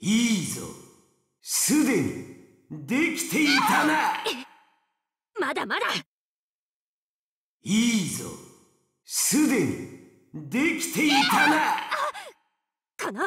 いいぞすでにできていたなまだまだいいぞすでにできていたなこの